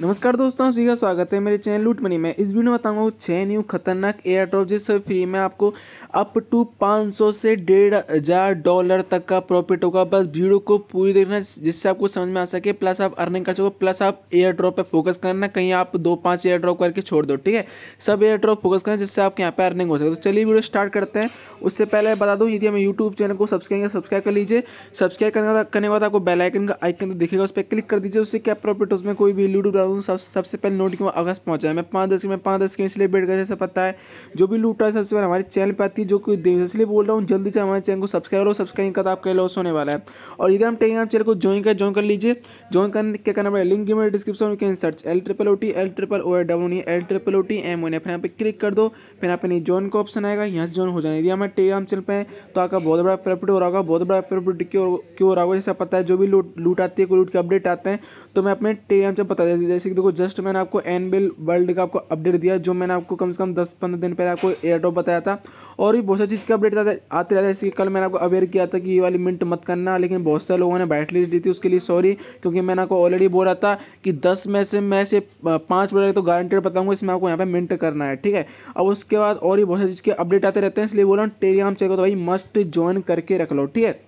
नमस्कार दोस्तों आप सभी का स्वागत है मेरे चैनल लूट मनी में इस वीडियो में बताऊंगा छः न्यू खतरनाक एयर ड्रॉप जिससे फ्री में आपको अप टू 500 से डेढ़ हज़ार डॉलर तक का प्रॉफिट होगा बस वीडियो को पूरी देखना जिससे आपको समझ में आ सके प्लस आप अर्निंग कर सको प्लस आप एयर ड्रॉप पर फोकस करना कहीं आप दो पाँच एयर ड्रॉप करके छोड़ दो ठीक है सब एयर ड्रॉप फोकस करना जिससे आपके यहाँ पर अर्निंग हो सके तो चलिए वीडियो स्टार्ट करते हैं उससे पहले बता दूँ यदि हमें यूट्यूब चैनल को सब्सक्राइब सब्सक्राइब कर लीजिए सब्सक्राइब करने के बाद आपको बेलाइकन का आइकन दिखेगा उस पर क्लिक कर दीजिए उससे क्या प्रॉफिट उसमें कोई भी यूट्यूब बता दूँ सब सबसे पहले नोट क्यों अगस्त पहुँचा है मैं पाँच दस की मैं पाँच दस की इसलिए बैठ गया जैसे पता है जो भी लूटा है सबसे पहले हमारे चैनल पर आती है जो कोई देव इसलिए बोल रहा हूँ जल्दी से हमारे चैनल को सब्सक्राइब करो सब्सक्राइब का तो आपका लॉस होने वाला है और इधर हम टेलीग्राम चैनल को ज्वाइन कर ज्वाइन कर लीजिए ज्वाइन करने क्या करना पड़ेगा लिंक मेरे डिस्क्रिप्शन में can search L triple O T L triple O A W L triple O T M O फिर यहाँ पर क्लिक कर दो फिर आप नहीं ज्वाइन का ऑप्शन आएगा यहाँ से ज्वाइन हो जाए यदि हमारे टेलीग्राम चैनल पर तो आपका बहुत बड़ा प्रॉफिट हो रहा होगा बहुत बड़ा प्रॉफिट क्यों हो रहा होगा जैसे पता है जो भी लूट लूट आती है कोई लूट के अपडेट आते हैं तो मैं अपने टेलीग्राम से बता दें जैसे कि देखो जस्ट मैंने आपको एन बिल वर्ल्ड का आपको अपडेट दिया जो मैंने आपको कम से कम दस पंद्रह दिन पहले आपको एयरड्रॉप बताया था और भी बहुत सारी चीज़ का अपडेट आते रहता है जैसे कल मैंने आपको अवेयर किया था कि ये वाली मिनट मत करना लेकिन बहुत सारे लोगों ने बैट लिस्ट ली थी उसके लिए सॉरी क्योंकि मैंने आपको ऑलरेडी बोला था कि दस में से मैं से पाँच बजे तो गारंटेड बताऊँगा इसमें आपको यहाँ पर मिनट करना है ठीक है अब उसके बाद और भी बहुत सारी चीज़ के अपडेट आते रहते हैं इसलिए बोला टेलीग्राम चेक तो भाई मस्ट ज्वाइन करके रख लो ठीक है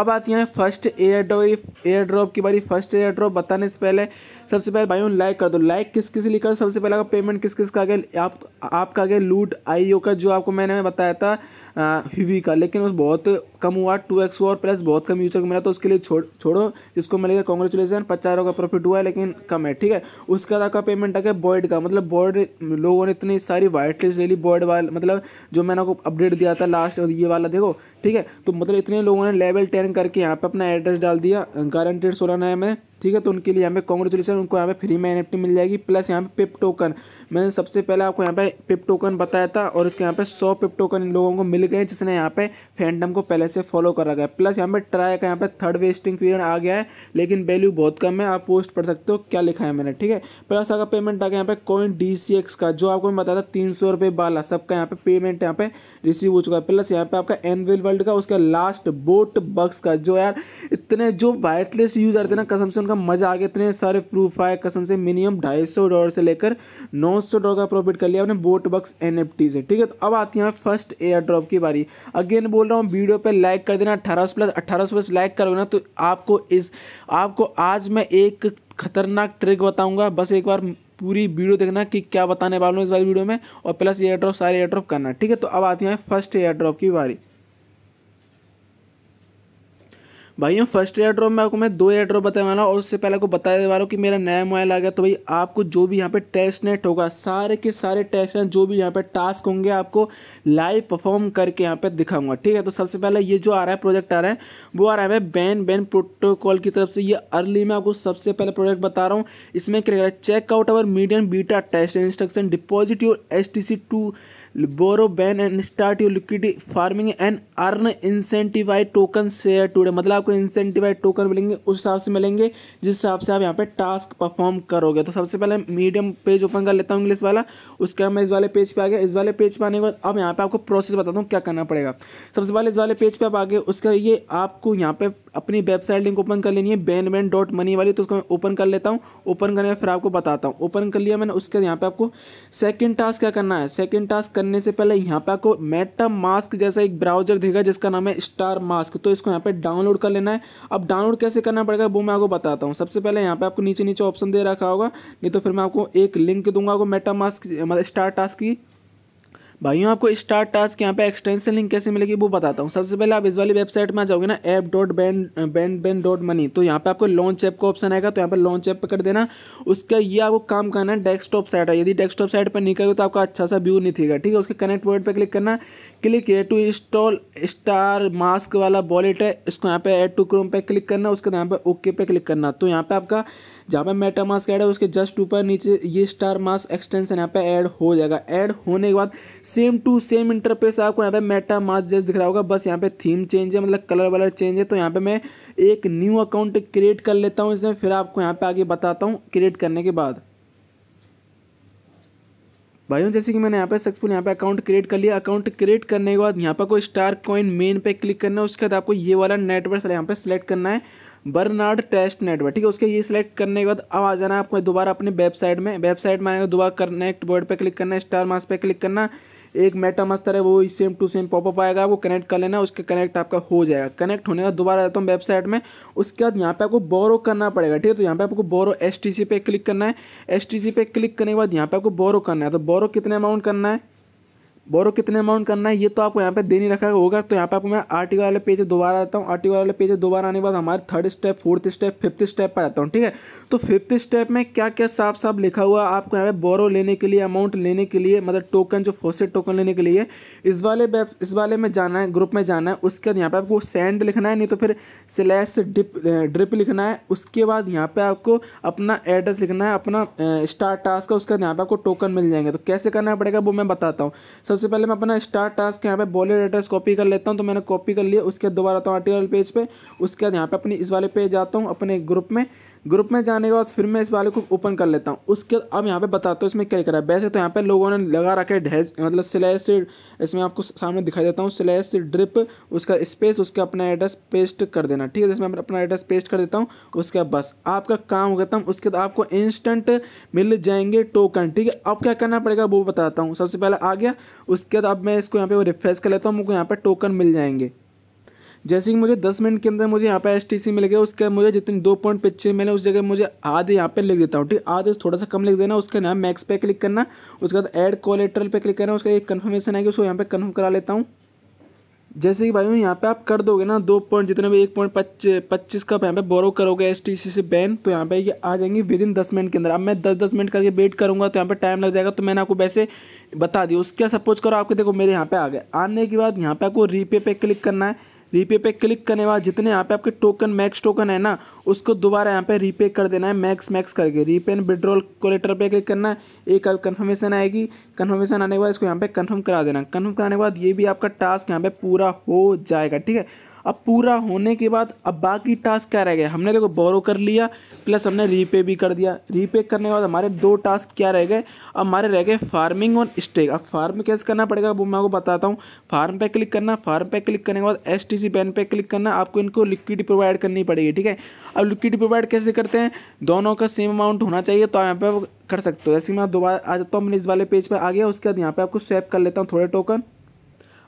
अब आती है first airdrop airdrop की बारी फर्स्ट एयर ड्रॉप बताने से पहले सबसे पहले भाइयों लाइक कर दो लाइक किस किस लिए करो सबसे पहले पेमेंट किस किस का आ गया आप आपका आ गया लूट आईओ का जो आपको मैंने बताया था हीवी का लेकिन उस बहुत कम हुआ टू एक्स और प्लस बहुत कम यूज मिला तो उसके लिए छोड़ छोड़ो जिसको मिलेगा कॉन्ग्रेचुलेसन पचास का प्रॉफिट हुआ है लेकिन कम है ठीक है उसके बाद आपका पेमेंट आ गया बॉयड का मतलब बॉयड लोगों ने इतनी सारी वाइट लिस्ट ले ली बॉयड वाल मतलब जो मैंने आपको अपडेट दिया था लास्ट ये वाला देखो ठीक है तो मतलब इतने लोगों ने लेवल टेन करके यहाँ पर अपना एड्रेस डाल दिया गारंटेड सोलह नए में ठीक है तो उनके लिए यहाँ पे कॉन्ग्रेचुलेसन उनको यहाँ पे फ्री में एनएफटी मिल जाएगी प्लस यहाँ पे पिप टोकन मैंने सबसे पहले आपको यहाँ पे पिप टोकन बताया था और इसके यहाँ पे सौ पिप टोकन इन लोगों को मिल गए जिसने यहाँ पे फैंडम को पहले से फॉलो कर रखा है प्लस यहाँ पे ट्राई का यहाँ पे थर्ड वेस्टिंग पीरियड आ गया है लेकिन वैल्यू बहुत कम है आप पोस्ट पढ़ सकते हो क्या लिखा है मैंने ठीक है प्लस अगर पेमेंट आ गया यहाँ पे कॉइन डी का जो आपको मैं बताया था तीन सौ वाला सबका यहाँ पे पेमेंट यहाँ पे रिसीव हो चुका है प्लस यहाँ पे आपका एनविल वर्ल्ड का उसका लास्ट बोट बक्स का जो यार इतने जो वाइट लिस्ट यूज आते ना कसम से का मजा आ गया इतने सारे प्रूफ आए कसम से मिनिमम ढाई सौ डॉलर से लेकर नौ सौ डॉलर का प्रॉफिट कर लिया अपने बोट बक्स एन से ठीक है तो अब आती है फर्स्ट एयर ड्रॉप की बारी अगेन बोल रहा हूँ वीडियो पर लाइक कर देना अट्ठारह प्लस अट्ठारह प्लस लाइक करोगे ना तो आपको इस आपको आज मैं एक खतरनाक ट्रिक बताऊंगा बस एक बार पूरी वीडियो देखना कि क्या बताने वाला हूँ इस बार वीडियो में और प्लस एयर ड्रॉप सारे एयर ड्रॉप करना ठीक है तो अब आती है फर्स्ट एयर ड्रॉप की बारी भाई फर्स्ट एयर ड्रॉप में आपको मैं दो एयर ड्रॉप बताने वाला हूँ और उससे पहले आपको बता दे हूँ कि मेरा नया मोबाइल आ गया तो भाई आपको जो भी यहाँ पे टेस्ट नेट होगा सारे के सारे टेस्ट नेट जो भी यहाँ पे टास्क होंगे आपको लाइव परफॉर्म करके यहाँ पे दिखाऊंगा ठीक है तो सबसे पहले ये जो आ रहा है प्रोजेक्ट आ रहा है वो आ रहा है बैन बैन प्रोटोकॉल की तरफ से ये अर्ली में आपको सबसे पहले प्रोजेक्ट बता रहा हूँ इसमें क्या checkout our medium beta test instruction deposit your S T C to borrow ban and start you liquid farming and earn incentivized token share today मतलब आपको इंसेंटिवाइड टोकन मिलेंगे उस हिसाब से मिलेंगे जिस हिसाब से आप यहाँ पे टास्क परफॉर्म करोगे तो सबसे पहले मीडियम पेज ओपन कर लेता हूँ इंग्लिश वाला उसके बाद मैं इस वाले पेज पे आ गया इस वाले पेज पर आने के बाद अब यहाँ पे आपको प्रोसेस बताता हूँ क्या करना पड़ेगा सबसे पहले इस वाले पेज पर आप आगे उसका ये आपको यहाँ पे अपनी वेबसाइट लिंक ओपन कर लेनी है बैन डॉट मनी वाली तो उसको मैं ओपन कर लेता हूँ ओपन करने में फिर आपको बताता हूँ ओपन कर लिया मैंने उसके यहाँ पे आपको सेकेंड टास्क क्या करना है सेकंड टास्क करने से पहले यहाँ पे आपको मेटा मास्क जैसा एक ब्राउजर देगा जिसका नाम है स्टार मास्क तो इसको यहाँ पर डाउनलोड कर लेना है अब डाउनलोड कैसे करना पड़ेगा वो मैं आपको बताता हूँ सबसे पहले यहाँ पर आपको नीचे नीचे ऑप्शन दे रखा होगा नहीं तो फिर मैं आपको एक लिंक दूंगा आपको मेटा मास्क मतलब स्टार टास्क की भाइयों आपको स्टार्ट टास्क यहाँ पे एक्सटेंशन लिंक कैसे मिलेगी वो बताता हूँ सबसे पहले आप इस वाली वेबसाइट में आ जाओगे ना app dot band band band dot money तो यहाँ पे आपको लॉन्च ऐप का ऑप्शन आएगा तो यहाँ पर लॉन्च ऐप कर देना उसका ये आपको काम करना है डेस्कटॉप साइट है यदि डेस्कटॉप साइट पर निकलेगा तो आपका अच्छा सा व्यू नहीं थेगा ठीक है उसके कनेक्ट वर्ड पर क्लिक करना click a to install star mask वाला वॉलेट है इसको यहाँ पे एड टू क्रोम पर क्लिक करना उसके यहाँ पर ओके पे क्लिक करना तो यहाँ पर आपका जहाँ पे मेटा मास्क ऐड है उसके जस्ट ऊपर नीचे ये स्टार मास्क एक्सटेंशन यहाँ पे ऐड हो जाएगा ऐड होने के बाद सेम टू सेम इंटरफेस आपको यहाँ पे मेटा मास्क जस्ट दिख रहा होगा बस यहाँ पे थीम चेंज है मतलब कलर वलर चेंज है तो यहाँ पे मैं एक न्यू अकाउंट क्रिएट कर लेता हूँ इसमें फिर आपको यहाँ पे आगे बताता हूँ क्रिएट करने के बाद भाइयों जैसे कि मैंने यहाँ पे सक्सेसफुल यहाँ पे अकाउंट क्रिएट कर लिया अकाउंट क्रिएट करने के बाद यहाँ पर कोई स्टार कॉइन मेन पे क्लिक करना है उसके बाद आपको ये वाला नेटवर्क यहाँ पे सेलेक्ट करना है बर्नार्ड टेस्ट नेटवर्क ठीक है उसके ये सिलेक्ट करने के बाद अब आ जाना है आपको दोबारा अपने वेबसाइट में वेबसाइट में आएगा दोबारा कनेक्ट बोर्ड पे क्लिक करना है स्टार मास पे क्लिक करना एक मेटा मस्तर है वो सेम टू सेम पॉपअप आएगा आपको कनेक्ट कर लेना उसका कनेक्ट आपका हो जाएगा कनेक्ट होने का दोबारा आता हूँ वेबसाइट में उसके बाद यहाँ पे आपको बोरो करना पड़ेगा ठीक है तो यहाँ पे आपको बोरो एस पे क्लिक करना है एस पे क्लिक करने के बाद यहाँ पे आपको बोरो करना है तो बोरो कितने अमाउंट करना है बोरो कितने अमाउंट करना है ये तो आपको यहाँ पे देनी रखा होगा तो यहाँ पे आपको मैं आर्टिकल वाले पेज दोबारा आता हूँ आर्टिकल वाले पेज दोबारा आने के बाद हमारे third step fourth step fifth step पर आता हूँ ठीक है तो फिफ्थ स्टेप में क्या क्या साफ साफ लिखा हुआ आपको यहाँ पे बोरो लेने के लिए अमाउंट लेने के लिए मतलब टोकन जो फोसेट टोकन लेने के लिए इस वाले इस वाले में जाना है ग्रुप में जाना है उसके बाद यहाँ पर आपको सेंड लिखना है नहीं तो फिर स्लैश डिप ड्रिप लिखना है उसके बाद यहाँ पर आपको अपना एड्रेस लिखना है अपना स्टार टास्क का उसके बाद यहाँ पर आपको टोकन मिल जाएंगे तो कैसे करना पड़ेगा वो मैं बताता हूँ सबसे पहले मैं अपना स्टार्ट टास्क यहाँ पे बोले एड्रेस कॉपी कर लेता हूँ तो मैंने कॉपी कर लिया उसके बाद दोबारा आता हूँ आर्टिकल पेज पे उसके बाद यहाँ पे अपनी इस वाले पेज आता हूँ अपने ग्रुप में ग्रुप में जाने के बाद फिर मैं इस वाले को ओपन कर लेता हूँ उसके बाद अब यहाँ पे बताता हूँ इसमें क्या करा है वैसे तो यहाँ पे लोगों ने लगा रखा है ढेज मतलब स्लैश इसमें आपको सामने दिखाई देता हूँ स्लैश ड्रिप उसका स्पेस उसका अपना एड्रेस पेस्ट कर देना ठीक है जिसमें मैं अपना एड्रेस पेस्ट कर देता हूँ उसके बाद बस आपका काम हो गया उसके बाद आपको इंस्टेंट मिल जाएंगे टोकन ठीक है अब क्या करना पड़ेगा वो बताता हूँ सबसे पहले आ गया उसके बाद अब मैं इसको यहाँ पे रिफ्रेश कर लेता हूँ मुझको यहाँ पर टोकन मिल जाएंगे जैसे कि मुझे दस मिनट के अंदर मुझे यहाँ पर एस टी सी मिल गया उसके मुझे जितने दो पॉइंट पिक्चर मिले उस जगह मुझे आधे यहाँ पर लिख देता हूँ ठीक आधे थोड़ा सा कम लिख देना उसके नाम मैक्स पे क्लिक करना उसके बाद एड कोलेट्रल पे क्लिक करना उसका एक कन्फर्मेशन आएगी उसको यहाँ पर कन्फर्म करा लेता हूँ जैसे कि भाई यहाँ पे आप कर दोगे ना दो पॉइंट जितने भी एक पॉइंट पच्चीस पच्चीस का यहाँ पे बोरो करोगे एस टी सी से बैन तो यहाँ पे ये यह आ जाएंगे विद इन दस मिनट के अंदर अब मैं दस दस मिनट करके वेट करूँगा तो यहाँ पे टाइम लग जाएगा तो मैंने आपको वैसे बता दिया उसके सपोज करो आपके देखो मेरे यहाँ पे आ गए आने के बाद यहाँ पे आपको रीपे पे क्लिक करना है रीपे पे क्लिक करने बाद जितने यहाँ पे आपके टोकन मैक्स टोकन है ना उसको दोबारा यहाँ पे रीपे कर देना है मैक्स मैक्स करके रीपे एंड विड्रॉल कोलेटर पे क्लिक करना है एक कन्फर्मेशन आएगी कन्फर्मेशन आने के बाद इसको यहाँ पे कन्फर्म करा देना कन्फर्म कराने के बाद ये भी आपका टास्क यहाँ पे पूरा हो जाएगा ठीक है अब पूरा होने के बाद अब बाकी टास्क क्या रह गए हमने देखो बोरो कर लिया प्लस हमने रीपे भी कर दिया रीपे करने के बाद हमारे दो टास्क क्या रह गए अब हमारे रह गए फार्मिंग और स्टेक अब फार्म कैसे करना पड़ेगा वो मैं आपको बताता हूँ फार्म पे क्लिक करना फार्म पे क्लिक करने के बाद एस टी क्लिक करना आपको इनको लिक्विड प्रोवाइड करनी पड़ेगी ठीक है अब लिक्विड प्रोवाइड कैसे करते हैं दोनों का सेम अमाउंट होना चाहिए तो आप यहाँ पर कर सकते हो ऐसे मैं दोबारा आ जाता हूँ मैंने इस वाले पेज पर आ गया उसके बाद यहाँ पर आपको स्वैप कर लेता हूँ थोड़े टोकन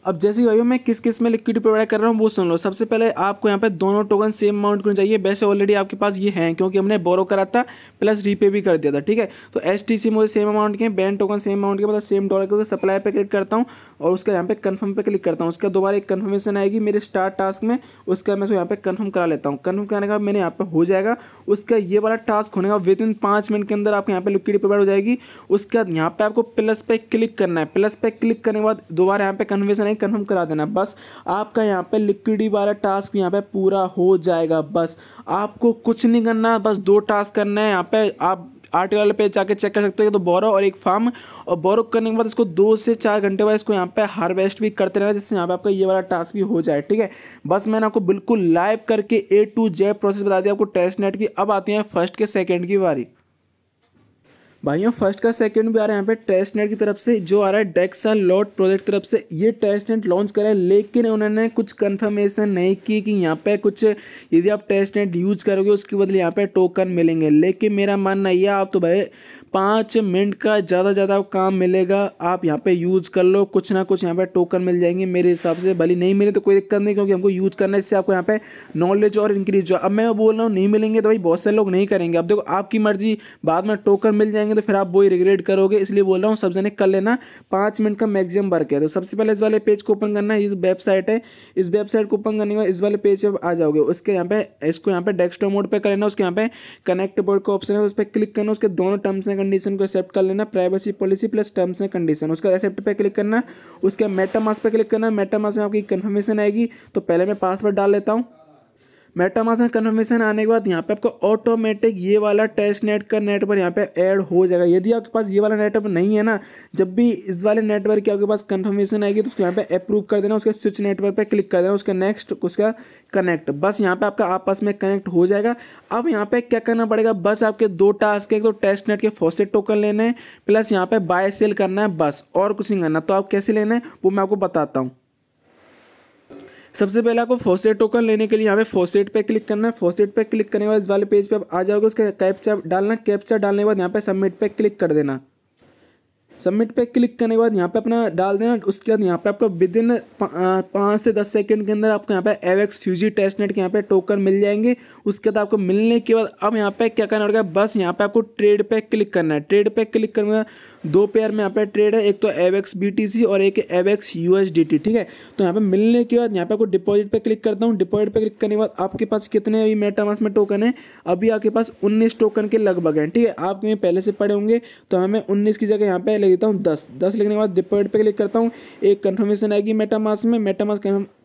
अब जैसे भाई मैं किस किस में लिक्विड प्रोवाइड कर रहा हूँ वो सुन लो सबसे पहले आपको यहाँ पे दोनों टोकन सेम अमाउंट करनी चाहिए वैसे ऑलरेडी आपके पास ये हैं क्योंकि हमने बोरो करा था प्लस रीपे भी कर दिया था ठीक है तो एस टी सी मुझे सेम अमाउंट के बैंक टोकन सेम अमाउंट के मतलब सेम डॉलर के सप्लाई पर क्लिक करता हूँ और उसका यहाँ पे कन्फर्म पर क्लिक करता हूँ उसका दोबारा एक कन्फर्मेशन आएगी मेरे स्टार्ट टास्क में उसका मैं यहाँ पे कन्फर्म करा लेता हूँ कन्फर्म कराने का मैंने यहाँ पर हो जाएगा उसका ये वाला टास्क होने का विद इन पाँच मिनट के अंदर आपके यहाँ पे लिक्विड प्रोवाइड हो जाएगी उसके बाद यहाँ पे आपको प्लस पे क्लिक करना है प्लस पे क्लिक करने के बाद दोबारा यहाँ पे कन्फर्मेशन कन्फर्म करा देना बस आपका यहाँ पे लिक्विडी वाला टास्क यहाँ पे पूरा हो जाएगा बस आपको कुछ नहीं करना बस दो टास्क करना है यहाँ पे आप आर्टिकल पे जाके चेक कर सकते हो तो बोरो और एक फार्म और बोरो करने के बाद इसको दो से चार घंटे बाद इसको यहाँ पे हार्वेस्ट भी करते रहना जिससे यहाँ पे आपका ये वाला टास्क भी हो जाए ठीक है बस मैंने आपको बिल्कुल लाइव करके ए टू जेड प्रोसेस बता दिया आपको टेस्ट नेट की अब आती है फर्स्ट के सेकेंड की बारी भाइयों फर्स्ट का सेकंड भी आ रहा है यहाँ पे नेट की तरफ से जो आ रहा है डेक्सा लॉट प्रोजेक्ट की तरफ से ये टेस्ट नेट लॉन्च करा है लेकिन उन्होंने कुछ कंफर्मेशन नहीं की कि यहाँ पे कुछ यदि आप टेस्ट नेट यूज करोगे उसके बदले यहाँ पे टोकन मिलेंगे लेकिन मेरा मानना यह आप तो भाई पाँच मिनट का ज़्यादा ज़्यादा काम मिलेगा आप यहाँ पे यूज़ कर लो कुछ ना कुछ यहाँ पे टोकन मिल जाएंगे मेरे हिसाब से भले नहीं मिले तो कोई दिक्कत नहीं क्योंकि हमको यूज़ करना है इससे आपको यहाँ पे नॉलेज और इंक्रीज हो अब मैं बोल रहा हूँ नहीं मिलेंगे तो भाई बहुत से लोग नहीं करेंगे अब देखो आपकी मर्जी बाद में टोकन मिल जाएंगे तो फिर आप वही रिग्रेट करोगे इसलिए बोल रहा हूँ सबसे ने कर लेना पाँच मिनट का मैक्सिमम वर्क है तो सबसे पहले इस वाले पेज को ओपन करना है ये वेबसाइट है इस वेबसाइट को ओपन करने के इस वाले पेज पर आ जाओगे उसके यहाँ पे इसको यहाँ पे डेस्कटॉप मोड पर कर लेना उसके यहाँ पे कनेक्ट बोर्ड का ऑप्शन है उस पर क्लिक करना उसके दोनों टर्म्स एंड एंड कंडीशन को एक्सेप्ट कर लेना privacy policy plus terms and condition उसका एक्सेप्ट पे क्लिक करना उसके मेटामास पे क्लिक करना मेटामास में आपकी कन्फर्मेशन आएगी तो पहले मैं पासवर्ड डाल लेता हूँ मेटामास में कन्फर्मेशन आने के बाद यहाँ पे आपका ऑटोमेटिक ये वाला टेस्ट नेट का नेटवर्क यहाँ पे ऐड हो जाएगा यदि आपके पास ये वाला नेटवर्क नहीं है ना जब भी इस वाले नेटवर्क की आपके पास कन्फर्मेशन आएगी तो उसको यहाँ पे अप्रूव कर देना उसके स्विच नेटवर्क पर क्लिक कर देना उसका नेक्स्ट उसका कनेक्ट बस यहाँ पर आपका आपस में कनेक्ट हो जाएगा अब यहाँ पर क्या करना पड़ेगा बस आपके दो टास्क है तो टेस्ट नेट के फोसेट टोकन लेने हैं प्लस यहाँ पर बाय सेल करना है बस और कुछ नहीं करना तो आप कैसे लेना है वो मैं आपको बताता हूँ सबसे पहले आपको फोसेट टोकन लेने के लिए यहाँ पे फोसेट पे क्लिक करना है फोसेट पे क्लिक करने के बाद इस वाले पेज पे आप आ जाओगे उसका कैप्चा डालना कैप्चा डालने के बाद यहाँ पे सबमिट पे क्लिक कर देना सबमिट पे क्लिक करने के बाद यहाँ पे अपना डाल देना उसके बाद यहाँ पे आपको विद इन पाँच से दस सेकंड के अंदर आपको यहाँ पे एवेक्स फ्यूजी टेस्ट नेट के यहाँ पे टोकन मिल जाएंगे उसके बाद आपको मिलने के बाद अब यहाँ पे क्या करना पड़ेगा बस यहाँ पे आपको ट्रेड पे क्लिक करना है ट्रेड पे क्लिक करने दो पेयर में यहाँ पे ट्रेड है एक तो एवेक्स बी और एक एवेक्स यू ठीक है तो यहाँ पे मिलने के बाद यहाँ पे आपको डिपॉजिट पे क्लिक करता हूँ डिपॉजिट पे क्लिक करने के बाद आपके पास कितने अभी मेटामास में टोकन है अभी आपके पास उन्नीस टोकन के लगभग हैं ठीक है आपके यहाँ पहले से पड़े होंगे तो हमें उन्नीस की जगह यहाँ पे ले देता हूँ दस दस लिखने के बाद डिपॉजिट पर क्लिक करता हूँ एक कन्फर्मेशन आएगी मेटामास में मेटामास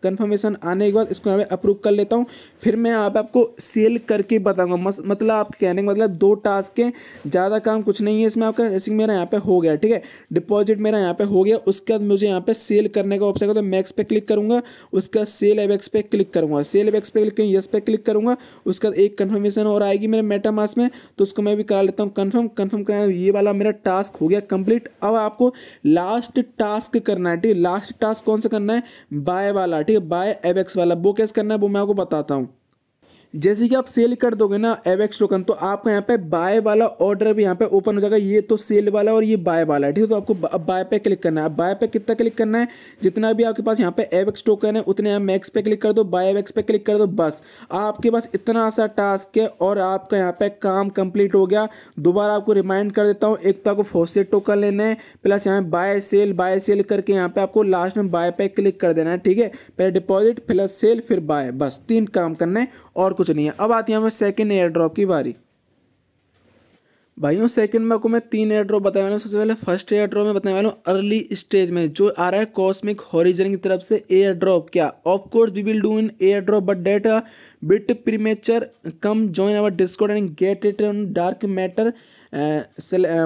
कन्फर्मेशन आने के बाद इसको यहाँ पे अप्रूव कर लेता हूँ फिर मैं आप आपको सेल करके बताऊँगा मतलब आप कहने का मतलब दो टास्क हैं ज़्यादा काम कुछ नहीं है इसमें आपका जैसे मेरा यहाँ पे हो गया ठीक है डिपॉजिट मेरा यहाँ पे हो गया उसके बाद मुझे यहाँ पे सेल करने का ऑप्शन है तो मैक्स पे क्लिक करूँगा उसके बाद सेल एबेक्स पे क्लिक करूँगा सेल एबेक्स पे क्लिक यस पे क्लिक करूँगा उसके बाद एक कन्फर्मेशन और आएगी मेरे मेटामास में तो उसको मैं भी करा लेता हूँ कन्फर्म कन्फर्म कराया ये वाला मेरा टास्क हो गया कंप्लीट अब आपको लास्ट टास्क करना है ठीक है लास्ट टास्क कौन सा करना है बाय वाला ठीक है बाय एवेक्स वाला वो कैसे करना है वो मैं आपको बताता हूँ जैसे कि आप सेल कर दोगे ना एवेक्स टोकन तो आपको यहाँ पे बाय वाला ऑर्डर भी यहाँ पे ओपन हो जाएगा ये तो सेल वाला और ये बाय वाला है ठीक है तो आपको बाय पे क्लिक करना है बाय पे कितना क्लिक करना है जितना भी आपके पास यहाँ पे एवेक्स टोकन है उतने यहाँ मैक्स पे क्लिक कर दो बाय एवेक्स पे क्लिक कर दो बस आपके पास इतना सा टास्क है और आपका यहाँ पे काम कंप्लीट हो गया दोबारा आपको रिमाइंड कर देता हूँ एक तो आपको फोसेट टोकन लेना है प्लस यहाँ बाय सेल बाय सेल करके यहाँ पे आपको लास्ट में बाय पे क्लिक कर देना है ठीक है पहले डिपॉजिट प्लस सेल फिर बाय बस तीन काम करना है और कुछ नहीं है अब आती है हमें सेकेंड एयर ड्रॉप की बारी भाइयों सेकंड में आपको मैं तीन एयर ड्रॉप बताने वाला हूँ सबसे पहले फर्स्ट एयर ड्रॉप में बताने वाला हूँ अर्ली स्टेज में जो आ रहा है कॉस्मिक हॉरिजन की तरफ से एयर ड्रॉप क्या of course we will do in airdrop but that bit premature come join our Discord and get it on dark matter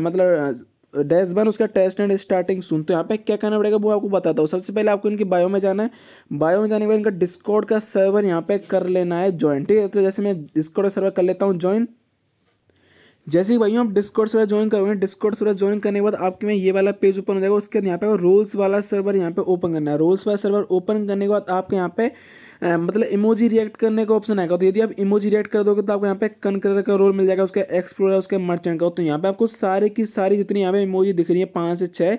मतलब uh, डैश बन उसका टेस्ट एंड स्टार्टिंग सुन तो यहाँ पे क्या करना पड़ेगा वो आपको बताता हूँ सबसे पहले आपको इनकी बायो में जाना है बायो में जाने के बाद इनका डिस्कॉर्ड का सर्वर यहाँ पे कर लेना है ज्वाइन ठीक है तो जैसे मैं डिस्कॉर्ड का सर्वर कर लेता हूँ ज्वाइन जैसे ही भाइयों आप डिस्कॉर्ड सर्वर ज्वाइन करोगे डिस्कॉर्ड सर्वर ज्वाइन करने के बाद आपके में ये वाला पेज ओपन हो जाएगा उसके बाद यहाँ पे रोल्स वाला सर्वर यहाँ पे ओपन करना है रोल्स वाला सर्वर ओपन करने के बाद आपके यहाँ पे मतलब इमोजी रिएक्ट करने का ऑप्शन आएगा तो यदि आप इमोजी रिएक्ट कर दोगे तो आपको यहाँ पे कलर का रोल मिल जाएगा उसके एक्सप्लोर उसके मर्चेंट का तो यहाँ पे आपको सारे की सारी जितनी यहाँ पे इमोजी दिख रही है पाँच से छः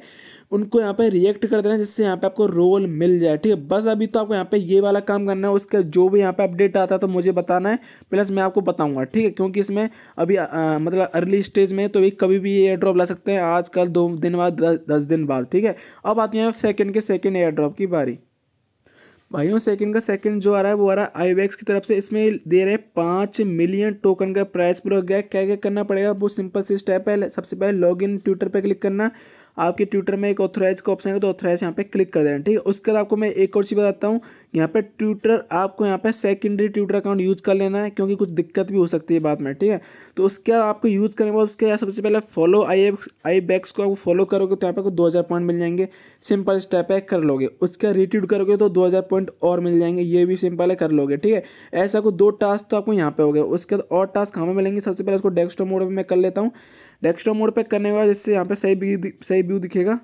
उनको यहाँ पे रिएक्ट कर देना जिससे यहाँ पे आपको रोल मिल जाए ठीक है बस अभी तो आपको यहाँ पे ये वाला काम करना है उसका जो भी यहाँ पे अपडेट आता है तो मुझे बताना है प्लस मैं आपको बताऊंगा ठीक है क्योंकि इसमें अभी आ, मतलब अर्ली स्टेज में तो भी कभी भी एयर ड्रॉप ला सकते हैं आज कल दो दिन बाद दस, दस दिन बाद ठीक है अब आती है सेकेंड के सेकेंड एयर ड्रॉप की बारी भाइयों सेकंड का सेकंड जो आ रहा है वो आ रहा है आईवैक्स की तरफ से इसमें दे रहे हैं पाँच मिलियन टोकन का प्राइस पूरा गया क्या क्या करना पड़ेगा वो सिंपल सी स्टेप है सबसे पहले लॉग इन ट्विटर पर क्लिक करना आपके ट्विटर में एक ऑथोराइज का ऑप्शन है तो ऑथोराइज यहाँ पे क्लिक कर देना ठीक है उसके बाद आपको मैं एक और चीज़ बताता हूँ यहाँ पे ट्विटर आपको यहाँ पे सेकेंडरी ट्विटर अकाउंट यूज कर लेना है क्योंकि कुछ दिक्कत भी हो सकती है बाद में ठीक है तो उसके बाद आपको यूज़ करने के बाद उसके सबसे पहले फॉलो आई आई बैक्स को आप फॉलो करोगे तो यहाँ पे आपको दो पॉइंट मिल जाएंगे सिंपल स्टेप है कर लोगे उसका रिट्यूट करोगे तो दो पॉइंट और मिल जाएंगे ये भी सिंपल है कर लोगे ठीक है ऐसा कुछ दो टास्क तो आपको यहाँ पे हो गया उसके बाद और टास्क हमें मिलेंगे सबसे पहले उसको डेस्कटॉप मोड में कर लेता हूँ डेस्कटॉप मोड पे करने के बाद इससे यहाँ पे सही व्यू सही व्यू दिखेगा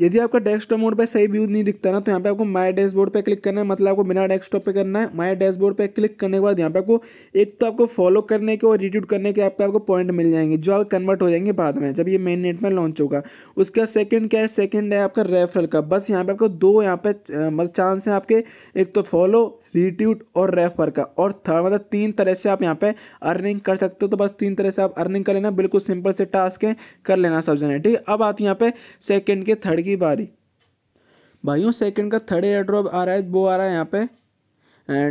यदि आपका डेस्कटॉप मोड पे सही व्यू नहीं दिखता ना तो यहाँ पे आपको माय डैशबोर्ड पे क्लिक करना है मतलब आपको बिना डेस्कटॉप पे करना है माय डैशबोर्ड पे क्लिक करने के बाद यहाँ पे आपको एक तो आपको फॉलो करने के और रिट्यूट करने के आपके आपको पॉइंट मिल जाएंगे जो आप कन्वर्ट हो जाएंगे बाद में जब ये मेन नेट में लॉन्च होगा उसका सेकेंड क्या है सेकेंड है आपका रेफरल का बस यहाँ पर आपको दो यहाँ पे मतलब चांस हैं आपके एक तो फॉलो रिट्यूट और रेफर का और थर्ड मतलब तीन तरह से आप यहाँ पे अर्निंग कर सकते हो तो बस तीन तरह से आप अर्निंग कर लेना बिल्कुल सिंपल से टास्क है कर लेना सब जन ठीक है अब आती यहाँ पे सेकेंड के थर्ड की बारी भाइयों सेकंड का थर्ड एयर ड्रॉप आ रहा है वो आ रहा है यहाँ पे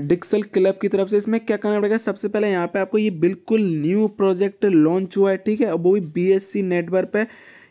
डिक्सल क्लब की तरफ से इसमें क्या करना पड़ेगा सबसे पहले यहाँ पे आपको ये बिल्कुल न्यू प्रोजेक्ट लॉन्च हुआ है ठीक है वो भी बी एस सी नेटवर्क पर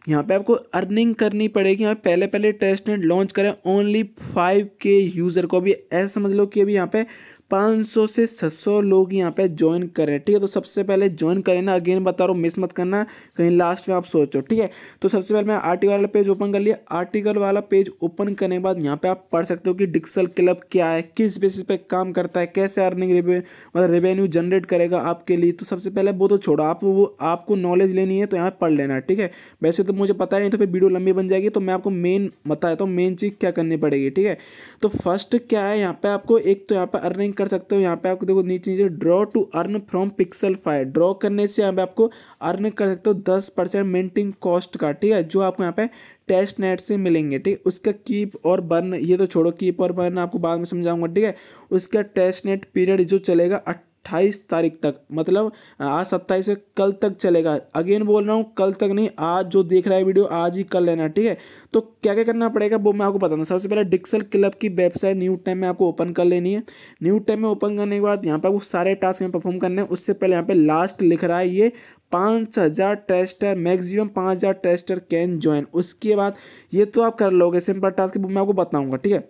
यहाँ पे आपको अर्निंग करनी पड़ेगी यहाँ पहले पहले टेस्ट नेट लॉन्च करें ओनली फाइव के यूज़र को अभी ऐसा समझ लो कि अभी यहाँ पे 500 से 600 लोग यहाँ पे ज्वाइन कर रहे हैं ठीक है तो सबसे पहले ज्वाइन कर लेना अगेन बता रहा हूँ मिस मत करना कहीं लास्ट में आप सोचो ठीक है तो सबसे पहले मैं आर्टिकल वाला पेज ओपन कर लिया आर्टिकल वाला पेज ओपन करने के बाद यहाँ पे आप पढ़ सकते हो कि डिक्सल क्लब क्या है किस बेसिस पे काम करता है कैसे अर्निंग मतलब रेवेन्यू जनरेट करेगा आपके लिए तो सबसे पहले वो तो छोड़ो आप वो आपको नॉलेज लेनी है तो यहाँ पढ़ लेना ठीक है वैसे तो मुझे पता नहीं तो फिर वीडियो लंबी बन जाएगी तो मैं आपको मेन बता देता हूँ मेन चीज़ क्या करनी पड़ेगी ठीक है तो फर्स्ट क्या है यहाँ पर आपको एक तो यहाँ पर अर्निंग पेमेंट कर सकते हो यहाँ पे आपको देखो नीचे नीचे draw to earn from pixel five draw करने से यहाँ पे आपको अर्न कर सकते हो दस परसेंट मेंटिंग कॉस्ट का ठीक है जो आपको यहाँ पे टेस्ट नेट से मिलेंगे ठीक उसका कीप और बर्न ये तो छोड़ो कीप और बर्न आपको बाद में समझाऊंगा ठीक है उसका टेस्ट नेट पीरियड जो चलेगा अट्ठाईस तारीख तक मतलब आज सत्ताईस से कल तक चलेगा अगेन बोल रहा हूँ कल तक नहीं आज जो देख रहा है वीडियो आज ही कर लेना ठीक है तो क्या क्या करना पड़ेगा वो मैं आपको बता दूँ सबसे पहले डिक्सल क्लब की वेबसाइट न्यू टाइम में आपको ओपन कर लेनी है न्यू टाइम में ओपन करने के बाद यहाँ पर वो सारे टास्क यहाँ परफॉर्म करने हैं उससे पहले यहाँ पर लास्ट लिख रहा है ये पाँच हज़ार टेस्टर मैक्सिमम पाँच हज़ार टेस्टर कैन ज्वाइन उसके बाद ये तो आप कर लोगे सिंपल टास्क मैं आपको बताऊँगा ठीक है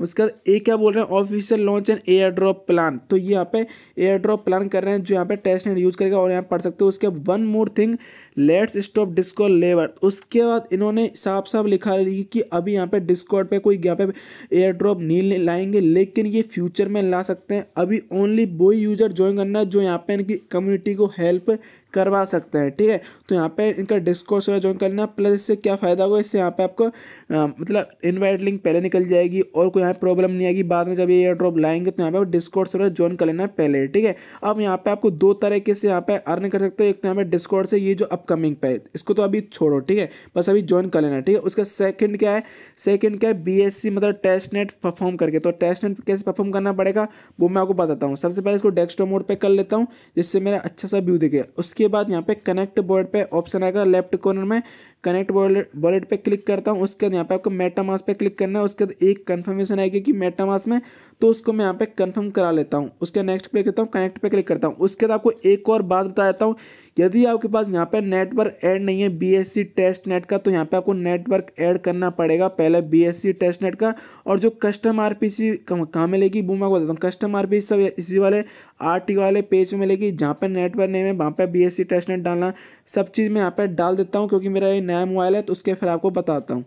उसका ए क्या बोल रहे हैं official launch and airdrop plan तो ये यहाँ पे एयर ड्रॉप प्लान कर रहे हैं जो यहाँ पे टेस्ट यूज़ करेगा और यहाँ पढ़ सकते हो उसके one more thing let's stop disco labour उसके बाद इन्होंने साफ साफ लिखा कि अभी यहाँ पे डिस्कॉर्ड पे कोई यहाँ पे एयर ड्रॉप नहीं लाएंगे लेकिन ये फ्यूचर में ला सकते हैं अभी ओनली वो यूजर ज्वाइन करना जो यहाँ पे इनकी कम्युनिटी को हेल्प करवा सकते हैं ठीक है तो यहाँ पे इनका डिस्कोर्स वगैरह ज्वाइन करना प्लस इससे क्या फ़ायदा होगा इससे यहाँ पे आपको आ, मतलब इनवाइट लिंक पहले निकल जाएगी और कोई यहाँ प्रॉब्लम नहीं आएगी बाद में जब ये एयर ड्रॉप लाएंगे तो यहाँ पे डिस्कोर्स वगैरह ज्वाइन कर लेना पहले ठीक है अब यहाँ पे आपको दो तरीके से यहाँ पे अर्न कर सकते हो एक तो यहाँ पे डिस्कोर्ड से ये जो अपकमिंग पे इसको तो अभी छोड़ो ठीक है बस अभी ज्वाइन कर लेना ठीक है उसका सेकंड क्या है सेकंड क्या है बीएससी मतलब टेस्ट नेट परफॉर्म करके तो टेस्ट नेट कैसे परफॉर्म करना पड़ेगा वो मैं आपको बताता हूँ सबसे पहले इसको डेस्कटॉप मोड पर कर लेता हूँ जिससे मेरा अच्छा सा व्यू दिखे उसके बाद यहाँ पे कनेक्ट बोर्ड पर ऑप्शन आएगा लेफ्ट कॉर्नर में कनेक्ट वॉलेट पे क्लिक करता हूँ उसके बाद यहाँ पे आपको मेटामास पे क्लिक करना है उसके बाद एक कन्फर्मेशन आएगी कि मेटामास में तो उसको मैं यहाँ पे कंफर्म करा लेता हूँ उसके नेक्स्ट पे करता हूँ कनेक्ट पे क्लिक करता हूँ उसके बाद आपको एक और बात बता देता हूँ यदि आपके पास यहाँ पर नेटवर्क ऐड नहीं है बीएससी टेस्ट नेट का तो यहाँ पे आपको नेटवर्क ऐड करना पड़ेगा पहले बीएससी टेस्ट नेट का और जो कस्टम आर पी सी कहाँ मिलेगी वो मैं आपको हूँ कस्टम आर पी सब इसी वाले आर वाले पेज में मिलेगी जहाँ पर नेटवर्क नहीं है वहाँ पर B S C test net डालना सब चीज़ मैं यहाँ पर डाल देता हूँ क्योंकि मेरा ये नया मोबाइल है तो उसके फिर आपको बताता हूँ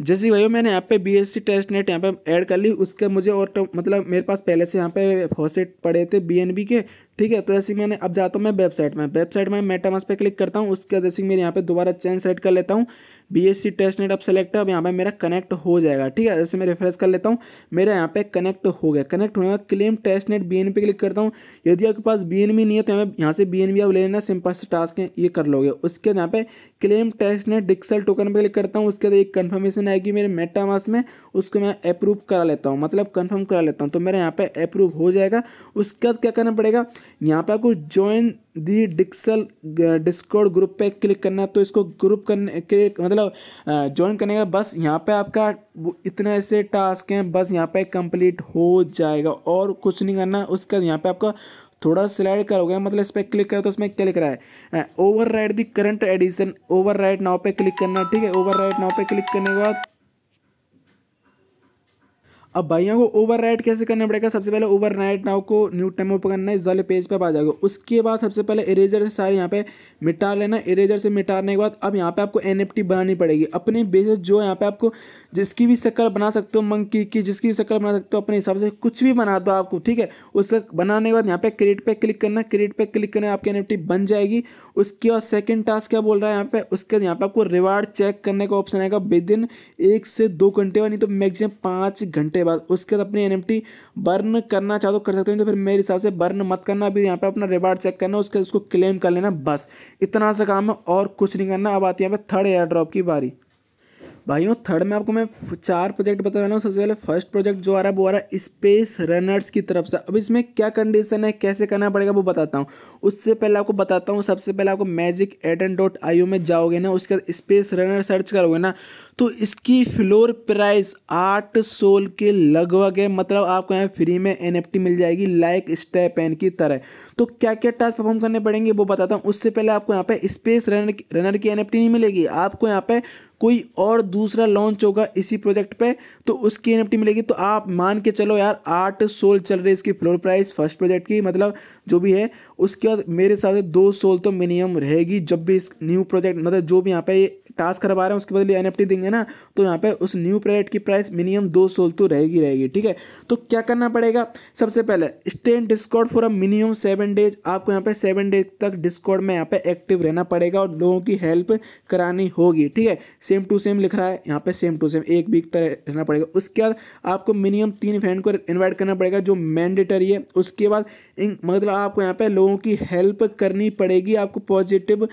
जैसे भाई मैंने यहाँ पे B S C test net यहाँ पे ऐड कर ली उसके मुझे और तो, मतलब मेरे पास पहले से यहाँ पे फॉसेट पड़े थे बी एन बी के ठीक है तो ऐसे मैंने अब जाता हूँ मैं वेबसाइट में वेबसाइट में मेटामास पे क्लिक करता हूँ उसके जैसे मेरे यहाँ पे दोबारा चेंज सेट कर लेता हूँ B S C test net अब सेलेक्ट है अब यहाँ पे मेरा कनेक्ट हो जाएगा ठीक है जैसे मैं रेफरेंस कर लेता हूँ मेरा यहाँ पे कनेक्ट हो गया कनेक्ट होने का claim test net B N P click करता हूँ यदि आपके पास बी एन बी नहीं है तो यहाँ यहाँ से बी एन बी आप ले लेना सिंपल से टास्क है ये कर लोगे उसके बाद यहाँ पे claim test net Dixel token पर क्लिक करता हूँ उसके बाद एक कन्फर्मेशन आएगी मेरे मास में उसको मैं अप्रूव करा लेता हूँ मतलब कन्फर्म करा लेता हूँ तो मेरा यहाँ पर अप्रूव हो जाएगा उसके बाद क्या करना पड़ेगा यहाँ पर आपको join the Dixel Discord group पे क्लिक करना है तो इसको ग्रुप करने के मतलब ज्वाइन करने का बस यहाँ पे आपका इतने ऐसे टास्क हैं बस यहाँ पे कंप्लीट हो जाएगा और कुछ नहीं करना उसके बाद यहाँ पे आपका थोड़ा स्लाइड करोगे मतलब इस पर क्लिक करो तो इसमें क्या लिख रहा है override the current edition override now पे क्लिक करना ठीक है ओवर राइट नाव पे क्लिक करने के बाद अब भाइयों को ओवर राइट कैसे करना पड़ेगा सबसे पहले ओवर राइट नाव को न्यू टेम में करना है इस वाले पेज पर पे आ जाएगा उसके बाद सबसे पहले इरेजर से सारे यहाँ पे मिटा लेना इरेजर से मिटाने के बाद अब यहाँ पे आपको एन बनानी पड़ेगी अपने बेसिस जो यहाँ पे आपको जिसकी भी शक्ल बना सकते हो मंकी की जिसकी भी शक्कर बना सकते हो अपने हिसाब से कुछ भी बना दो आपको ठीक है उसका बनाने के बाद यहाँ पे क्रेडिट पे क्लिक करना क्रेडिट पे क्लिक करना आपकी एन बन जाएगी उसके बाद सेकेंड टास्क क्या बोल रहा है यहाँ पे उसके बाद यहाँ पे आपको रिवार्ड चेक करने का ऑप्शन आएगा विद इन एक से दो घंटे नहीं तो मैक्सिमम पाँच घंटे उसके बाद उसके बाद अपनी एन बर्न करना चाहो तो कर सकते हो तो फिर मेरे हिसाब से बर्न मत करना अभी यहाँ पे अपना रिवार्ड चेक करना उसके उसको क्लेम कर लेना बस इतना सा काम है और कुछ नहीं करना अब आती है यहाँ पर थर्ड एयर ड्रॉप की बारी भाइयों थर्ड में आपको मैं चार प्रोजेक्ट बता रहा हूँ सबसे पहले फर्स्ट प्रोजेक्ट जो आ रहा है वो आ रहा है स्पेस रनर्स की तरफ से अब इसमें क्या कंडीशन है कैसे करना पड़ेगा वो बताता हूँ उससे पहले आपको बताता हूँ सबसे पहले आपको मैजिक एंड डॉट आई में जाओगे ना उसके बाद स्पेस रनर सर्च करोगे ना तो इसकी फ्लोर प्राइस आठ सोल के लगभग है मतलब आपको यहाँ फ्री में एन मिल जाएगी लाइक स्टेप एन की तरह तो क्या क्या टास्क परफॉर्म करने पड़ेंगे वो बताता हूँ उससे पहले आपको यहाँ पे स्पेस रनर रनर की एन नहीं मिलेगी आपको यहाँ पे कोई और दूसरा लॉन्च होगा इसी प्रोजेक्ट पे तो उसकी एन मिलेगी तो आप मान के चलो यार आठ सोल चल रही है इसकी फ्लोर प्राइस फर्स्ट प्रोजेक्ट की मतलब जो भी है उसके बाद मेरे हिसाब से दो सोल तो मिनिमम रहेगी जब भी इस न्यू प्रोजेक्ट मतलब जो भी यहाँ पे टास्क करवा रहे हैं उसके बदले एन एफ देंगे ना तो यहाँ पे उस न्यू प्रोजेक्ट की प्राइस मिनिमम दो सोल तो रहेगी रहेगी ठीक है तो क्या करना पड़ेगा सबसे पहले stay in Discord for a minimum seven days आपको यहाँ पे सेवन डेज तक डिस्कॉर्ड में यहाँ पे एक्टिव रहना पड़ेगा और लोगों की हेल्प करानी होगी ठीक है सेम टू सेम लिख रहा है यहाँ पे सेम टू सेम एक वीक तक रहना पड़ेगा उसके बाद आपको मिनिमम तीन फ्रेंड को इन्वाइट करना पड़ेगा जो मैंडेटरी है उसके बाद मतलब आपको यहाँ पे लोगों लोगों की हेल्प करनी पड़ेगी आपको पॉजिटिव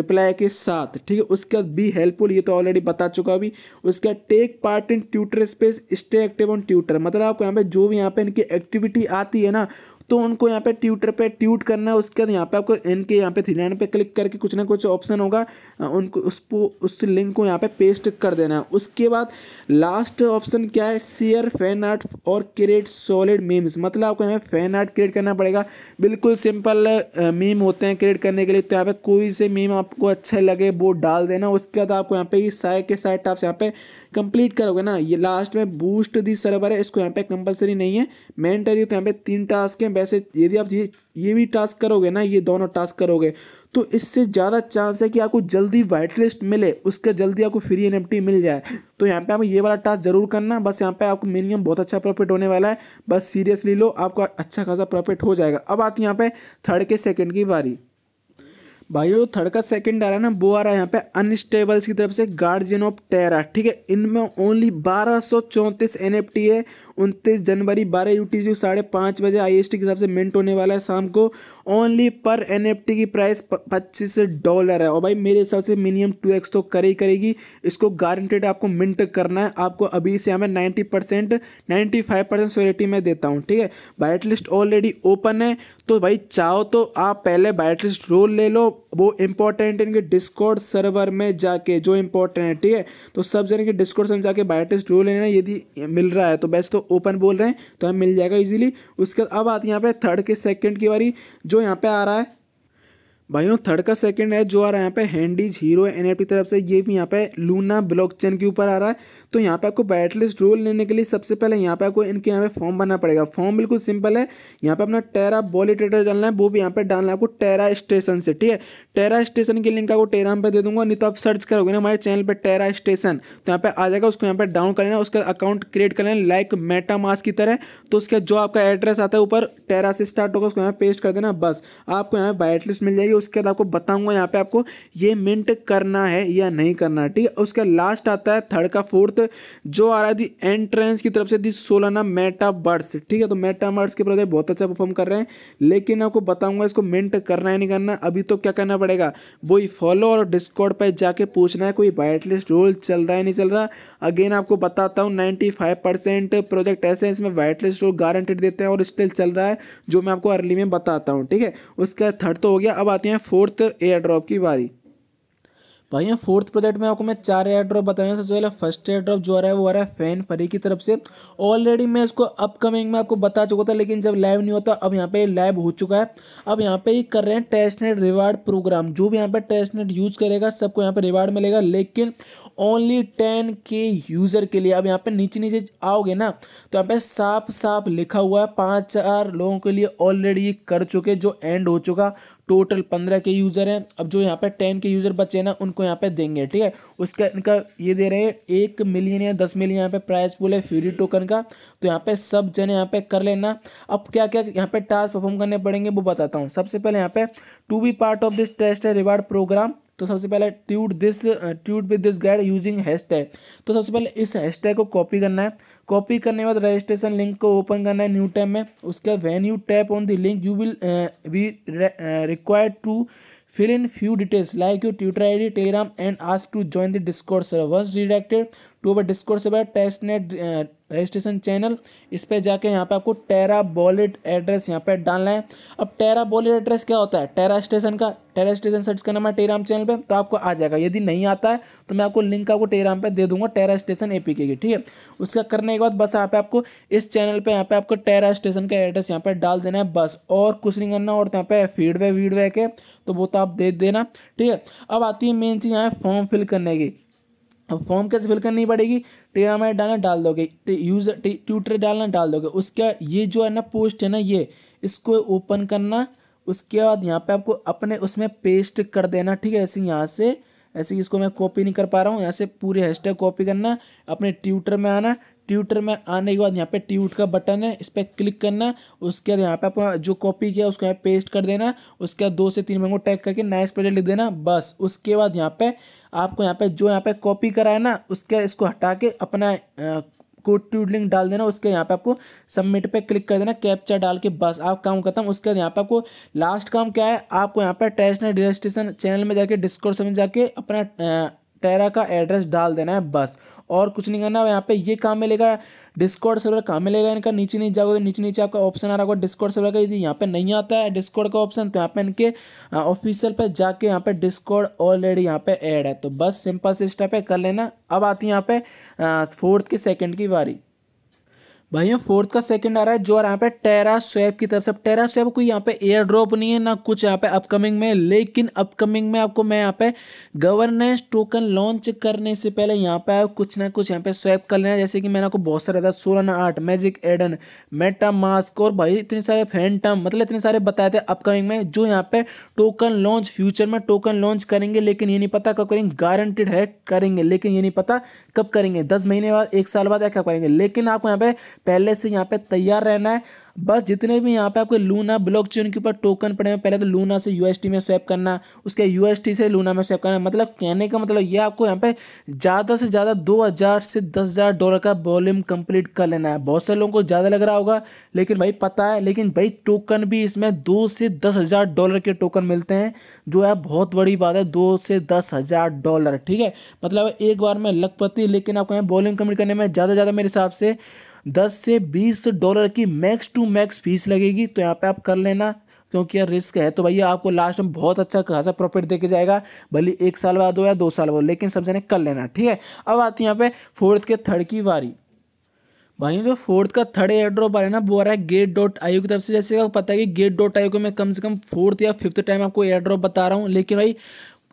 रिप्लाई के साथ ठीक है उसके बाद बी हेल्पफुल ये तो ऑलरेडी बता चुका अभी उसके बाद take part in Twitter space stay active on Twitter मतलब आपको यहाँ पे जो भी यहाँ पे इनकी एक्टिविटी आती है ना तो उनको यहाँ पे ट्यूटर पे ट्यूट करना है उसके बाद यहाँ पे आपको एन के यहाँ पे थ्री लाइन पे क्लिक करके कुछ ना कुछ ऑप्शन होगा उनको उसको उस लिंक को यहाँ पे पेस्ट कर देना है उसके बाद लास्ट ऑप्शन क्या है शेयर फैन आर्ट और क्रिएट सॉलिड मीम्स मतलब आपको यहाँ पे फैन आर्ट क्रिएट करना पड़ेगा बिल्कुल सिंपल मीम होते हैं क्रिएट करने के लिए तो यहाँ पे कोई से मीम आपको अच्छे लगे वो डाल देना उसके बाद आपको यहाँ पे साइड के साइड टास्क यहाँ पे कंप्लीट करोगे ना ये लास्ट में बूस्ट दी सर्वर है इसको यहाँ पे कंपलसरी नहीं है मैंटरी तो यहाँ पे तीन टास्क हैं ऐसे यदि आप ये ये भी टास्क करोगे ना ये दोनों टास्क करोगे तो इससे ज़्यादा चांस है कि आपको जल्दी वाइट लिस्ट मिले उसके जल्दी आपको फ्री एन मिल जाए तो यहाँ पे आप ये वाला टास्क जरूर करना बस यहाँ पे आपको मिनिमम बहुत अच्छा प्रॉफिट होने वाला है बस सीरियसली लो आपका अच्छा खासा प्रॉफिट हो जाएगा अब आती यहाँ पर थर्ड के सेकेंड की बारी भाई जो थर्ड का सेकंड आ रहा है ना वो आ रहा है यहाँ पे अनस्टेबल्स की तरफ से गार्जियन ऑफ टेरा ठीक है इनमें ओनली बारह सौ चौंतीस एन है उनतीस जनवरी बारह यू टी साढ़े पाँच बजे आई के हिसाब से मिनट होने वाला है शाम को ओनली पर एन की प्राइस पच्चीस डॉलर है और भाई मेरे हिसाब से मिनिमम टू एक्स तो करे ही करेगी इसको गारंटेड आपको मिनट करना है आपको अभी से हमें ninety percent ninety five percent सोरेटी में देता हूँ ठीक है बाइट लिस्ट ऑलरेडी ओपन है तो भाई चाहो तो आप पहले बाइट लिस्ट रोल ले लो वो इंपॉर्टेंट इनके डिस्कॉर्ड सर्वर में जाके जो इंपॉर्टेंट है ठीक है तो सब जन के डिस्कॉर्ड सर्वर में जाके बाइट लिस्ट रोल लेना यदि मिल रहा है तो बेस्ट तो ओपन बोल रहे हैं तो हमें मिल जाएगा इजीली उसके अब आती है यहाँ पे थर्ड के सेकंड की बारी जो यहाँ पे आ रहा है भाइयों थर्ड का सेकंड है जो आ रहा है यहाँ पे हैंडीज हीरो एन की तरफ से ये भी यहाँ पे लूना ब्लॉकचेन के ऊपर आ रहा है तो यहाँ पे आपको बैट लिस्ट रोल लेने के लिए सबसे पहले यहाँ पे आपको इनके यहाँ पे फॉर्म भरना पड़ेगा फॉर्म बिल्कुल सिंपल है यहाँ पे अपना टेरा बॉली ट्रेडर डालना है वो भी यहाँ पे डालना है आपको टेरा स्टेशन से ठीक है टेरा स्टेशन की लिंक आपको टेराम पे दे दूंगा नहीं तो आप सर्च करोगे ना हमारे चैनल पर टेरा स्टेशन तो यहाँ पे आ जाएगा उसको यहाँ पे डाउन कर लेना उसका अकाउंट क्रिएट कर लेना लाइक मेटामास की तरह तो उसका जो आपका एड्रेस आता है ऊपर टेरा से स्टार्ट होगा उसको यहाँ पेस्ट कर देना बस आपको यहाँ बाइट लिस्ट मिल जाएगी उसके बाद आपको बताऊंगा यहाँ पे आपको ये मिंट करना है या नहीं करना ठीक है उसका लास्ट आता है थर्ड का फोर्थ जो आ रहा है दी एंट्रेंस की तरफ से दी सोलाना मेटाबर्ड्स ठीक है तो मेटाबर्ड्स के प्रति बहुत अच्छा परफॉर्म कर रहे हैं लेकिन आपको बताऊंगा इसको मिंट करना है नहीं करना अभी तो क्या करना पड़ेगा वो फॉलो और डिस्कॉर्ड पर जाके पूछना है कोई वाइट लिस्ट रोल चल रहा है नहीं चल रहा अगेन आपको बताता हूँ नाइन्टी प्रोजेक्ट ऐसे हैं इसमें वाइट लिस्ट रोल गारंटेड देते हैं और स्टिल चल रहा है जो मैं आपको अर्ली में बताता हूँ ठीक है उसका थर्ड तो हो गया अब आते हैं फोर्थ एयर ड्रॉप की बारी वहीं फोर्थ प्रोजेक्ट में आपको मैं चार एयर ड्रॉप बता रहा हूँ सबसे पहले फर्स्ट एयर ड्रॉप जो आ रहा है वो आ रहा है फैन फरी की तरफ से ऑलरेडी मैं इसको अपकमिंग में आपको बता चुका था लेकिन जब लाइव नहीं होता अब यहाँ पे लाइव हो चुका है अब यहाँ पे ही कर रहे हैं टेस्टनेट रिवार्ड प्रोग्राम जो भी यहाँ पे टेस्टनेट यूज करेगा सबको यहाँ पे रिवार्ड मिलेगा लेकिन ओनली टेन के यूज़र के लिए अब यहाँ पे नीचे नीचे आओगे ना तो यहाँ पे साफ साफ लिखा हुआ है पाँच चार लोगों के लिए ऑलरेडी कर चुके जो एंड हो चुका टोटल पंद्रह के यूज़र हैं अब जो यहाँ पे टेन के यूज़र बचे हैं ना उनको यहाँ पे देंगे ठीक है उसका इनका ये दे रहे हैं एक मिलियन या दस मिलियन यहाँ पे प्राइस पूल है फ्यूरी टोकन का तो यहाँ पे सब जन यहाँ पे कर लेना अब क्या क्या यहाँ पे टास्क परफॉर्म करने पड़ेंगे वो बताता हूँ सबसे पहले यहाँ पे to be part of this test reward program तो सबसे पहले tweet this tweet with this guide using hash तो सबसे पहले इस हैश को कॉपी करना है कॉपी करने के बाद रजिस्ट्रेशन लिंक को ओपन करना है न्यू टैब में उसके बाद when you tap on the link you will be required to fill in few details like you Twitter I D Telegram and ask to join the Discord server once detected to पर से है test net registration channel इस पर जाके यहाँ पे आपको टेरा ballot address यहाँ पे डालना है अब टेरा बॉलेट एड्रेस क्या होता है टेरा स्टेशन का टेरा स्टेशन सर्च करना है टेराम चैनल पे तो आपको आ जाएगा यदि नहीं आता है तो मैं आपको लिंक आपको टेराम पे दे दूंगा टेरा स्टेशन ए की ठीक है उसका करने के बाद बस यहाँ पे आपको इस चैनल पर यहाँ पे आपको टेरा स्टेशन का एड्रेस यहाँ पे डाल देना है बस और कुछ नहीं करना और तो यहाँ पे फीडबैक वीडबैक है तो वो तो आप दे देना ठीक है अब आती है मेन चीज़ यहाँ फॉर्म फिल करने की फॉर्म कैसे फिल करनी पड़ेगी टेरामाइट डालना डाल दोगे यूजर ट्यूटर डालना डाल दोगे उसके ये जो है ना पोस्ट है ना ये इसको ओपन करना उसके बाद यहाँ पे आपको अपने उसमें पेस्ट कर देना ठीक है ऐसे यहाँ से ऐसे इसको मैं कॉपी नहीं कर पा रहा हूँ यहाँ से पूरे हैशटैग कॉपी करना अपने ट्यूटर में आना ट्विटर में आने के बाद यहाँ पे ट्यूट का बटन है इस पर क्लिक करना उसके बाद यहाँ पे अपना जो कॉपी किया उसको यहाँ पेस्ट कर देना उसके बाद दो से तीन मिनट को टैग करके नाइस प्रोजेक्ट लिख देना बस उसके बाद यहाँ पे आपको यहाँ पे जो यहाँ पे कॉपी है ना उसके इसको हटा के अपना कोड ट्यूट लिंक डाल देना उसके यहाँ पे आपको सबमिट पे क्लिक कर देना कैप्चर डाल के बस आप काम खत्म उसके बाद यहाँ पे आपको लास्ट काम क्या है आपको यहाँ पर टेस्ट रजिस्ट्रेशन चैनल में जाके डिस्कोर्स में जाके अपना टेरा का एड्रेस डाल देना है बस और कुछ नहीं करना यहाँ पे ये काम मिलेगा डिस्कॉर्ड सर्वर काम मिलेगा इनका नीचे नीचे जाओगे तो नीचे नीचे आपका ऑप्शन आ रहा होगा डिस्कॉर्ड सर्वर का यदि यहाँ पे नहीं आता है डिस्कॉर्ड का ऑप्शन तो यहाँ पे इनके ऑफिशियल पे जाके यहाँ पे डिस्कॉर्ड ऑलरेडी यहाँ पे ऐड है तो बस सिंपल सी स्टेप है कर लेना अब आती है यहाँ पे फोर्थ की सेकेंड की बारी यहाँ फोर्थ का सेकंड आ रहा है जो यहाँ पे टेरा स्वैप की तरफ से टेरा स्वैप कोई यहाँ पे एयर ड्रॉप नहीं है ना कुछ यहाँ पे अपकमिंग में लेकिन अपकमिंग में आपको मैं यहाँ पे गवर्नेंस टोकन लॉन्च करने से पहले यहाँ पे आप कुछ ना कुछ यहाँ पे स्वैप कर लेना जैसे कि मैंने आपको बहुत सारे था Solanart Magic Eden मास्क और भाई इतने सारे फैंटम मतलब इतने सारे बताए थे अपकमिंग में जो यहाँ पे टोकन लॉन्च फ्यूचर में टोकन लॉन्च करेंगे लेकिन ये नहीं पता कब करेंगे गारंटेड है करेंगे लेकिन ये नहीं पता कब करेंगे दस महीने बाद एक साल बाद या कब करेंगे लेकिन आपको यहाँ पे पहले से यहाँ पे तैयार रहना है बस जितने भी यहाँ पे आपके लूना ब्लॉक चेन के ऊपर टोकन पड़े हैं पहले तो लूना से यूएसटी में स्वैप करना उसके यूएसटी से लूना में स्वैप करना मतलब कहने का मतलब ये आपको यहाँ पे ज़्यादा से ज़्यादा 2000 से 10000 डॉलर का वॉल्यूम कंप्लीट कर लेना है बहुत से लोगों को ज़्यादा लग रहा होगा लेकिन भाई पता है लेकिन भाई टोकन भी इसमें दो से दस हज़ार डॉलर के टोकन मिलते हैं जो है बहुत बड़ी बात है दो से दस हज़ार डॉलर ठीक है मतलब एक बार में लखपति लेकिन आपको यहाँ वॉल्यूम कंप्लीट करने में ज़्यादा ज़्यादा मेरे हिसाब से दस से बीस डॉलर की मैक्स टू मैक्स फीस लगेगी तो यहाँ पर आप कर लेना क्योंकि यार रिस्क है तो भैया आपको लास्ट में बहुत अच्छा खासा प्रॉफिट देके जाएगा भले एक साल बाद हो या दो साल बाद लेकिन सब जाने कर लेना ठीक है अब आती है यहाँ पे फोर्थ के थर्ड की बारी भाई जो फोर्थ का थर्ड एयर ड्रॉप आ रहा है ना वो आ रहा है गेट डॉट आई की तरफ से जैसे आपको पता है कि गेट डॉट आई को मैं कम से कम फोर्थ या फिफ्थ टाइम आपको एयर ड्रॉप बता रहा हूँ लेकिन भाई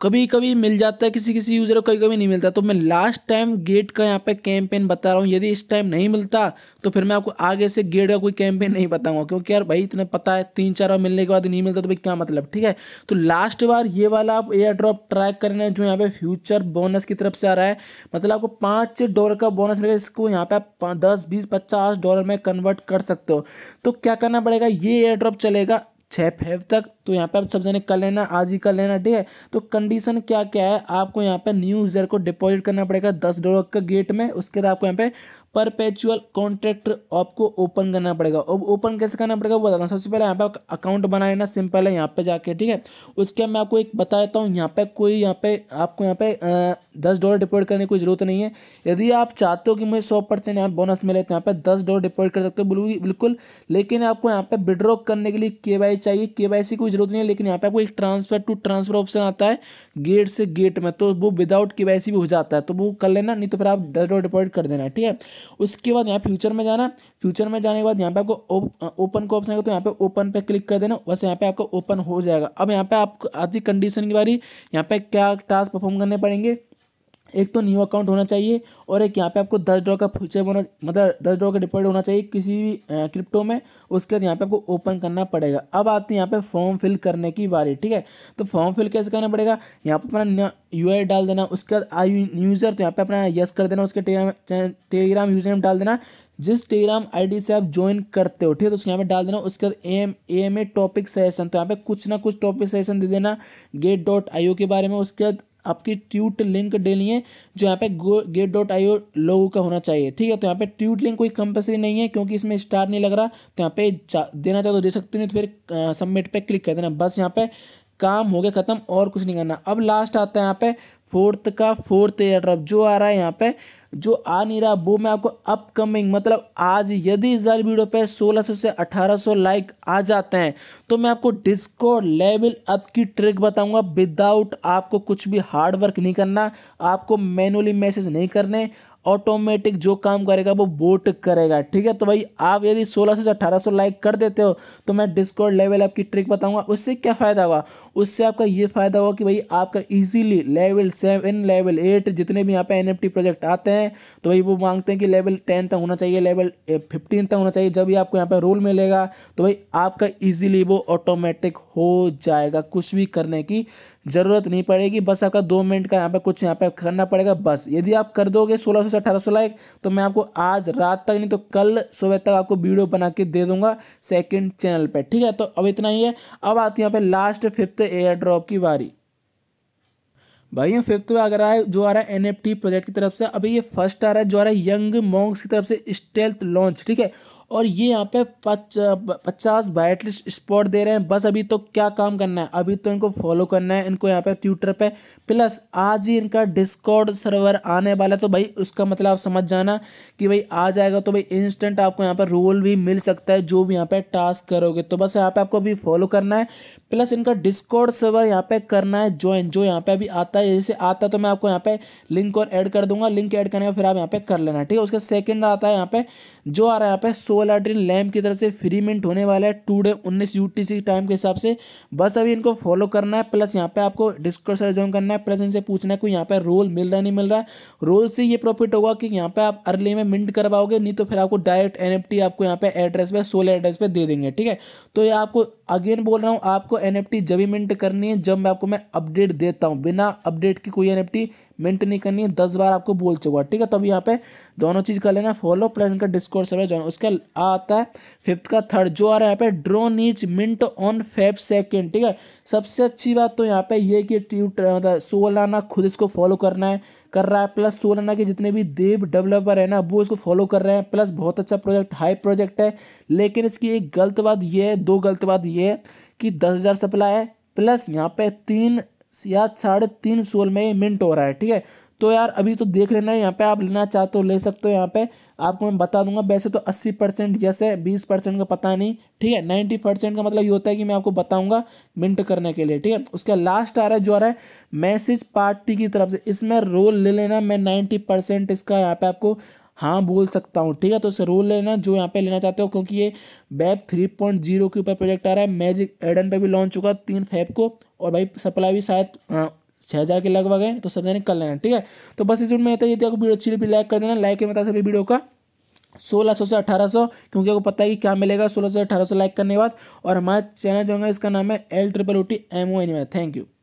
कभी कभी मिल जाता है किसी किसी यूज़र को कभी कभी नहीं मिलता तो मैं लास्ट टाइम गेट का यहाँ पे कैंपेन बता रहा हूँ यदि इस टाइम नहीं मिलता तो फिर मैं आपको आगे से गेट का कोई कैंपेन नहीं बताऊँगा क्योंकि यार भाई इतना पता है तीन चार बार मिलने के बाद नहीं मिलता तो भाई क्या मतलब ठीक है तो लास्ट बार ये वाला आप एयर ड्रॉप ट्रैक करना है जो यहाँ पे फ्यूचर बोनस की तरफ से आ रहा है मतलब आपको पाँच डॉलर का बोनस मिलेगा इसको यहाँ पे आप दस बीस पचास डॉलर में कन्वर्ट कर सकते हो तो क्या करना पड़ेगा ये एयर ड्रॉप चलेगा छः फेव तक तो यहाँ पे आप सब जाने कर लेना आज ही कर लेना ठीक है तो कंडीशन क्या क्या है आपको यहाँ पे न्यू यूज़र को डिपॉजिट करना पड़ेगा दस डॉलर का गेट में उसके बाद आपको यहाँ पे परपेचुअल कॉन्ट्रैक्ट आपको ओपन करना पड़ेगा अब ओपन कैसे करना पड़ेगा वो बता सबसे पहले यहाँ पे अकाउंट बना लेना सिंपल है यहाँ पे जाके ठीक है उसके मैं आपको एक बता देता हूँ यहाँ पे कोई यहाँ पे आपको यहाँ पे दस डॉलर डिपॉजिट करने की ज़रूरत नहीं है यदि आप चाहते हो कि मुझे सौ परसेंट यहाँ बोनस मिले तो यहाँ पे दस डॉलर डिपॉजिट कर सकते हो बिल्कुल लेकिन आपको यहाँ पे विड्रॉ करने के लिए के चाहिए के की जरूरत नहीं है लेकिन यहाँ पे आपको एक ट्रांसफर टू ट्रांसफर ऑप्शन आता है गेट से गेट में तो वो विदाउट के भी हो जाता है तो वो कर लेना नहीं तो फिर आप डेट और डिपॉजिट कर देना ठीक है उसके बाद यहाँ फ्यूचर में जाना फ्यूचर में जाने के बाद यहाँ पे आपको ओपन का ऑप्शन है तो यहाँ पे ओपन पर क्लिक कर देना बस यहाँ पे आपको ओपन हो जाएगा अब यहाँ पे आपको आती कंडीशन की बारी यहाँ पे क्या टास्क परफॉर्म करने पड़ेंगे एक तो न्यू अकाउंट होना चाहिए और एक यहाँ पे आपको दस डॉलर का फ्यूचर होना मतलब दस डॉलर का डिपॉजिट होना चाहिए किसी भी क्रिप्टो में उसके बाद यहाँ पे आपको ओपन करना पड़ेगा अब आते हैं यहाँ पे फॉर्म फिल करने की बारी ठीक है तो फॉर्म फिल कैसे करना पड़ेगा यहाँ पर अपना यू डाल देना उसके बाद आई यूज़र तो यहाँ पर अपना यस कर देना उसके टेलीग्राम यूज़र डाल देना जिस टेलीग्राम आईडी से आप ज्वाइन करते हो ठीक है तो उसके यहाँ पे डाल देना उसके बाद M M A topic suggestion तो यहाँ पे कुछ ना कुछ टॉपिक सजेशन दे देना गेट डॉट आई के बारे में उसके बाद आपकी ट्यूट लिंक है जो यहाँ पे गेट डॉट आई लोगो का होना चाहिए ठीक है तो यहाँ पे ट्यूट लिंक कोई कंपलसरी नहीं है क्योंकि इसमें स्टार नहीं लग रहा तो यहाँ पे देना चाहो तो दे सकते नहीं तो फिर सबमिट पे क्लिक कर देना बस यहाँ पे काम हो गया ख़त्म और कुछ नहीं करना अब लास्ट आता है यहाँ पे फोर्थ का फोर्थ एयर ड्रॉप जो आ रहा है यहाँ पे जो आ नहीं रहा वो मैं आपको अपकमिंग मतलब आज यदि इस बार वीडियो पे 1600 से 1800 लाइक आ जाते हैं तो मैं आपको डिस्कॉर्ड लेवल अप की ट्रिक बताऊंगा विदाउट आपको कुछ भी हार्ड वर्क नहीं करना आपको मैनुअली मैसेज नहीं करने ऑटोमेटिक जो काम करेगा वो बोट करेगा ठीक है तो भाई आप यदि 1600 से 1800 लाइक कर देते हो तो मैं डिस्कॉर्ड लेवल आपकी ट्रिक बताऊंगा उससे क्या फ़ायदा होगा उससे आपका ये फ़ायदा होगा कि भाई आपका easily level seven level eight जितने भी यहाँ पे एन प्रोजेक्ट आते हैं तो भाई वो मांगते हैं कि लेवल टेन तक होना चाहिए लेवल फिफ्टीन तक होना चाहिए जब भी आपको यहाँ पर रोल मिलेगा तो भाई आपका ईजिली वो ऑटोमेटिक हो जाएगा कुछ भी करने की ज़रूरत नहीं पड़ेगी बस आपका दो मिनट का यहाँ पे कुछ यहाँ पे करना पड़ेगा बस यदि आप कर दोगे सोलह से अठारह सौ लाइक तो मैं आपको आज रात तक नहीं तो कल सुबह तक आपको वीडियो बना के दे दूंगा सेकेंड चैनल पर ठीक है तो अब इतना ही है अब आती है यहाँ पे लास्ट फिफ्थ एयर ड्रॉप की बारी भाइयों फिफ्थ में अगर आए है जो आ रहा है एन प्रोजेक्ट की तरफ से अभी ये फर्स्ट आ रहा है जो आ रहा है यंग मॉन्ग्स की तरफ से स्टेल्थ लॉन्च ठीक है और ये यहाँ पे पच पचास बाय स्पॉट दे रहे हैं बस अभी तो क्या काम करना है अभी तो इनको फॉलो करना है इनको यहाँ पे ट्विटर पे प्लस आज ही इनका डिस्कॉर्ड सर्वर आने वाला है तो भाई उसका मतलब आप समझ जाना कि भाई आ जाएगा तो भाई इंस्टेंट आपको यहाँ पर रोल भी मिल सकता है जो भी यहाँ पर टास्क करोगे तो बस यहाँ पर आपको अभी फॉलो करना है प्लस इनका डिस्कॉर्ड सर्वर यहाँ पे करना है ज्वाइन जो यहाँ पे अभी आता है जैसे आता है तो मैं आपको यहाँ पे लिंक और ऐड कर दूंगा लिंक ऐड करने का फिर आप यहाँ पे कर लेना ठीक है उसके सेकंड आता है यहाँ पे जो आ रहा है यहाँ पे सोलर ड्रीन लैम्प की तरफ से फ्री मिनट होने वाला है टू डे उन्नीस यू टाइम के हिसाब से बस अभी इनको फॉलो करना है प्लस यहाँ पे आपको डिस्कॉर्ड सर्वर ज्वाइन करना है प्लस इनसे पूछना है कोई यहाँ पे रोल मिल रहा नहीं मिल रहा है रोल से ये प्रॉफिट होगा कि यहाँ पे आप अर्ली में मिनट करवाओगे नहीं तो फिर आपको डायरेक्ट एन आपको यहाँ पे एड्रेस पे सोलर एड्रेस पे दे देंगे ठीक है तो ये आपको अगेन बोल रहा हूँ आपको एन जब ही मिंट करनी है जब मैं आपको मैं अपडेट देता हूँ बिना अपडेट की कोई एन मिंट नहीं करनी है दस बार आपको बोल चुका ठीक है तो अब यहाँ पे दोनों चीज़ कर लेना फॉलो प्लस उनका डिस्कोर्ड सर्वर जो उसके आता है फिफ्थ का थर्ड जो आ रहा है यहाँ पे ड्रोन नीच मिंट ऑन फेब सेकेंड ठीक है सबसे अच्छी बात तो यहाँ पे ये कि ट्यूटर मतलब सोलाना खुद इसको फॉलो करना है कर रहा है प्लस सोलाना के जितने भी देव डेवलपर है ना वो इसको फॉलो कर रहे हैं प्लस बहुत अच्छा प्रोजेक्ट हाई प्रोजेक्ट है लेकिन इसकी एक गलत बात यह है दो गलत बात यह है कि दस हज़ार सप्लाई है प्लस यहाँ पे तीन या साढ़े तीन सोल में मिनट हो रहा है ठीक है तो यार अभी तो देख लेना है यहाँ पे आप लेना चाहते हो तो ले सकते हो यहाँ पे आपको मैं बता दूंगा वैसे तो अस्सी परसेंट जैसे बीस परसेंट का पता नहीं ठीक है नाइन्टी परसेंट का मतलब ये होता है कि मैं आपको बताऊंगा मिनट करने के लिए ठीक है उसके लास्ट आ रहा है जो आ रहा है मैसेज पार्टी की तरफ से इसमें रोल ले लेना मैं नाइन्टी परसेंट इसका यहाँ पर आपको हाँ बोल सकता हूँ ठीक है तो रोल लेना जो यहाँ पे लेना चाहते हो क्योंकि ये बैब थ्री पॉइंट जीरो के ऊपर प्रोजेक्ट आ रहा है मैजिक एडन पे भी लॉन्च होगा तीन फैब को और भाई सप्लाई भी शायद हाँ, छः हज़ार के लगभग है तो सब जाने कर लेना ठीक है तो बस इस में यदि आपको वीडियो अच्छी लगी लाइक कर देना लाइक में बता सभी वीडियो का सोलह सौ से अठारह सौ क्योंकि आपको पता है कि क्या मिलेगा सोलह सौ से अठारह सौ लाइक करने के बाद और हमारा चैनल जो है इसका नाम है L triple O T M O N thank you